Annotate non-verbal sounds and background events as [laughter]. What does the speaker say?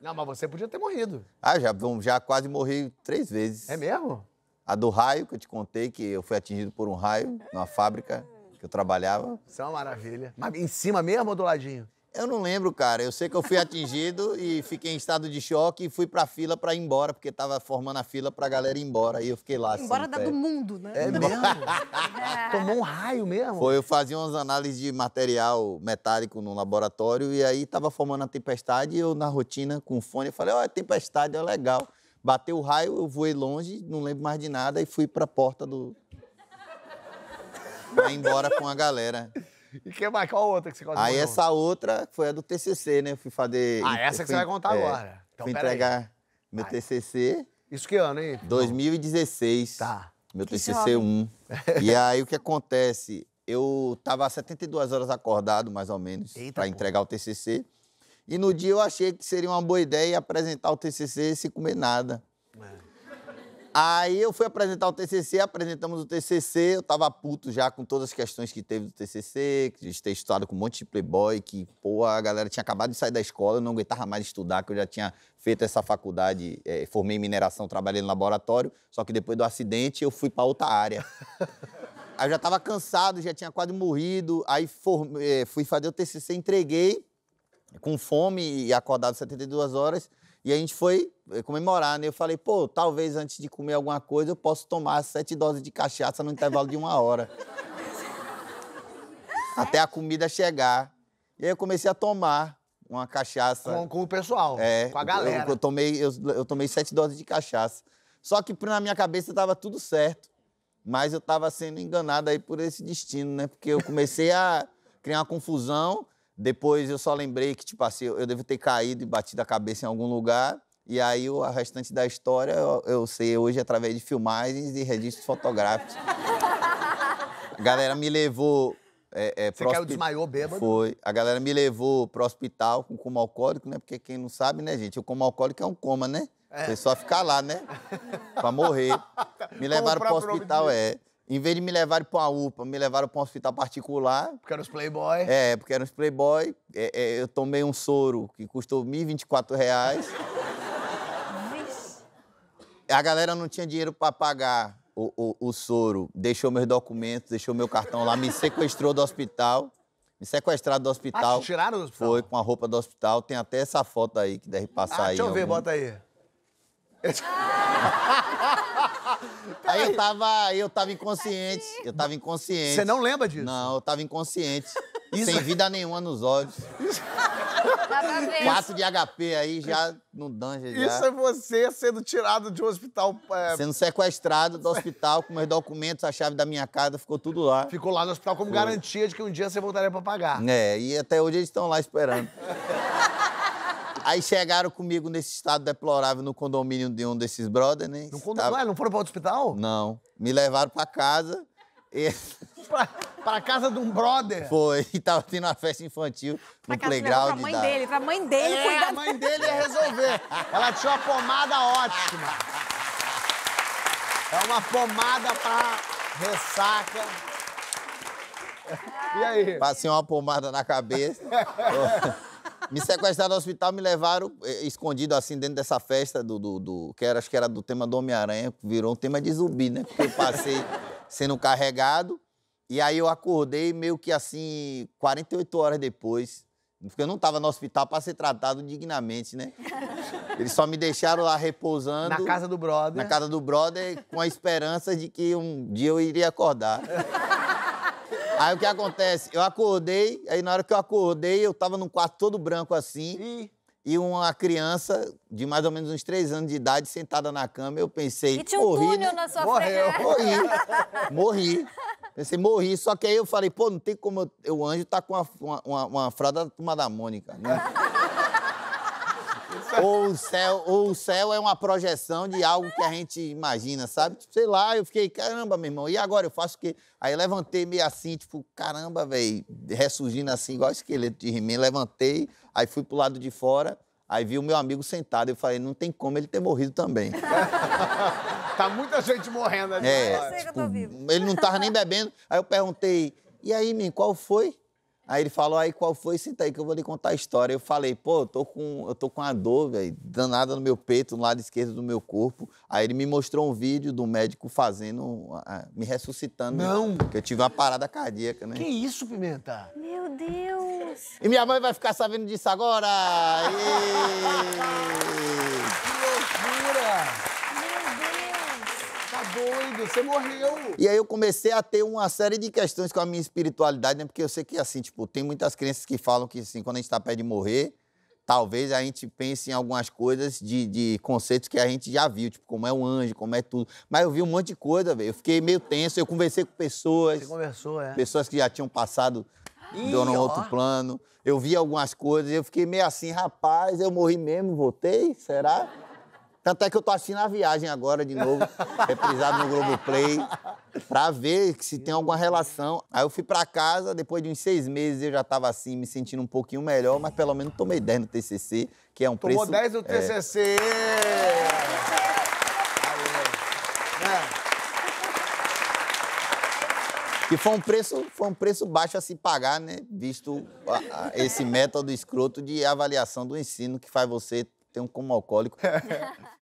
Não, mas você podia ter morrido. Ah, já, já quase morri três vezes. É mesmo? A do raio, que eu te contei, que eu fui atingido por um raio numa fábrica que eu trabalhava. Isso é uma maravilha. Mas em cima mesmo ou do ladinho? Eu não lembro, cara. Eu sei que eu fui atingido e fiquei em estado de choque e fui pra fila pra ir embora, porque tava formando a fila pra galera ir embora. E eu fiquei lá. Embora assim, da pé. do mundo, né? É, é mesmo? É. [laughs] Tomou um raio mesmo? Foi, eu fazia umas análises de material metálico no laboratório e aí tava formando a tempestade e eu na rotina com o fone, eu falei, ó, oh, é tempestade, é legal. Bateu o raio, eu voei longe, não lembro mais de nada e fui pra porta do... Pra ir embora com a galera. E que mais qual outra que você gosta Aí de essa outra foi a do TCC, né? Eu fui fazer... Ah, essa que fui, você vai contar é, agora. Então, fui entregar aí. meu TCC. Isso que ano, hein? 2016. Tá. Meu que TCC 1. [laughs] e aí o que acontece? Eu tava 72 horas acordado, mais ou menos, para entregar o TCC. E no dia eu achei que seria uma boa ideia apresentar o TCC sem comer nada. É. Aí eu fui apresentar o TCC, apresentamos o TCC, eu tava puto já com todas as questões que teve do TCC, que de ter estudado com um monte de playboy, que, pô, a galera tinha acabado de sair da escola, eu não aguentava mais estudar, que eu já tinha feito essa faculdade, é, formei em mineração, trabalhei no laboratório, só que depois do acidente eu fui para outra área. [laughs] Aí eu já tava cansado, já tinha quase morrido, aí é, fui fazer o TCC, entreguei, com fome e acordado 72 horas, e a gente foi eh, comemorar, né? Eu falei, pô, talvez antes de comer alguma coisa eu possa tomar sete doses de cachaça no intervalo de uma hora. [laughs] até a comida chegar. E aí eu comecei a tomar uma cachaça. Com, com o pessoal, é, com a galera. Eu, eu tomei, eu, eu, tomei sete doses de cachaça. Só que na minha cabeça estava tudo certo. Mas eu estava sendo enganado aí por esse destino, né? Porque eu comecei a [laughs] criar uma confusão. Depois eu só lembrei que, tipo assim, eu devo ter caído e batido a cabeça em algum lugar. E aí o restante da história eu, eu sei hoje através de filmagens e registros fotográficos. A galera me levou. É, é, Você caiu, desmaiou bêbado? Foi. A galera me levou pro hospital com coma alcoólico, né? Porque quem não sabe, né, gente? O coma alcoólico é um coma, né? É. Você só ficar lá, né? pra morrer. [laughs] Me levaram pro hospital, é. Em vez de me levarem pra UPA, me levaram pra um hospital particular. Porque eram os playboy. É, porque eram os playboy. É, é, eu tomei um soro que custou R$ 1.024. Reais. A galera não tinha dinheiro para pagar o, o, o soro, deixou meus documentos, deixou meu cartão lá, me sequestrou do hospital. Me sequestraram do hospital. Ah, tiraram do hospital? Foi, com a roupa do hospital. Tem até essa foto aí que deve ah, passar ah, aí. Deixa eu ver, algum... bota aí. [laughs] aí eu tava, eu tava inconsciente. Eu tava inconsciente. Você não lembra disso? Não, eu tava inconsciente. Isso... Sem é- vida nenhuma nos olhos. Isso... [laughs] Quatro de HP aí já no dungeon. Já. Isso é você sendo tirado de um hospital. É... Sendo sequestrado do hospital com meus documentos, a chave da minha casa, ficou tudo lá. Ficou lá no hospital como Foi. garantia de que um dia você voltaria pra pagar. É, e até hoje eles estão lá esperando. [laughs] Aí chegaram comigo nesse estado deplorável no condomínio de um desses brothers, né? No condomínio? Tava... Ué, não foram para o hospital? Não. Me levaram para casa. E... [laughs] Pra casa de um brother. Foi, e [laughs] tava tendo uma festa infantil pra no playground. Pra mãe da... dele, pra mãe dele é, cuidar. a mãe dele ia resolver. Ela tinha uma pomada ótima. É uma pomada pra ressaca. E aí? Passei uma pomada na cabeça. [laughs] me sequestraram no hospital, me levaram eh, escondido assim dentro dessa festa do, do, do que era, acho que era do tema do Homem-Aranha, virou um tema de zumbi, né? Porque eu passei sendo carregado e aí eu acordei meio que assim, 48 horas depois, porque eu não estava no hospital para ser tratado dignamente, né? [laughs] Eles só me deixaram lá repousando. Na casa do brother. Na casa do brother, com a esperança de que um dia eu iria acordar. [laughs] Aí o que acontece? Eu acordei, aí na hora que eu acordei, eu tava num quarto todo branco assim. E, e uma criança de mais ou menos uns três anos de idade sentada na cama, eu pensei. E tinha um morri, túnel né? na sua frente. Morri, morri. Pensei, morri. Só que aí eu falei, pô, não tem como. Eu, o anjo tá com uma, uma, uma, uma fralda da da Mônica, né? [laughs] ou, o céu, ou o céu é uma projeção de algo que a gente imagina, sabe? Tipo, sei lá, eu fiquei, caramba, meu irmão, e agora eu faço o quê? Aí levantei meio assim, tipo, caramba, velho, ressurgindo assim, igual esqueleto de he Levantei, aí fui pro lado de fora, aí vi o meu amigo sentado. Eu falei, não tem como ele ter morrido também. [laughs] Tá muita gente morrendo ali. É, eu sei que eu tô tipo, vivo. Ele não tava nem bebendo. [laughs] Aí eu perguntei, e aí, mim qual foi? Aí ele falou, aí qual foi? Senta aí que eu vou lhe contar a história. Eu falei, pô, eu tô com, eu tô com uma dor, velho, danada no meu peito, no lado esquerdo do meu corpo. Aí ele me mostrou um vídeo do médico fazendo, ah, me ressuscitando. Não! Porque eu tive uma parada cardíaca, né? Que isso, Pimenta? Meu Deus! E minha mãe vai ficar sabendo disso agora? E... [laughs] doido, você morreu. E aí eu comecei a ter uma série de questões com a minha espiritualidade, né? Porque eu sei que, assim, tipo, tem muitas crenças que falam que, assim, quando a gente tá perto de morrer, talvez a gente pense em algumas coisas de, de conceitos que a gente já viu, tipo, como é um anjo, como é tudo. Mas eu vi um monte de coisa, velho. Eu fiquei meio tenso, eu conversei com pessoas. Você conversou, é. Pessoas que já tinham passado deu num outro plano. Eu vi algumas coisas, eu fiquei meio assim, rapaz, eu morri mesmo, voltei? Será? Tanto é que eu tô assistindo a viagem agora de novo, [laughs] reprisado no Globoplay, pra ver se tem alguma relação. Aí eu fui pra casa, depois de uns seis meses eu já tava assim, me sentindo um pouquinho melhor, mas pelo menos tomei 10 no TCC, que é um Tomou preço... Tomou 10 no TCC! É... Que foi um preço, foi um preço baixo a se pagar, né? Visto a, a, esse método escroto de avaliação do ensino que faz você ter um como alcoólico. [laughs]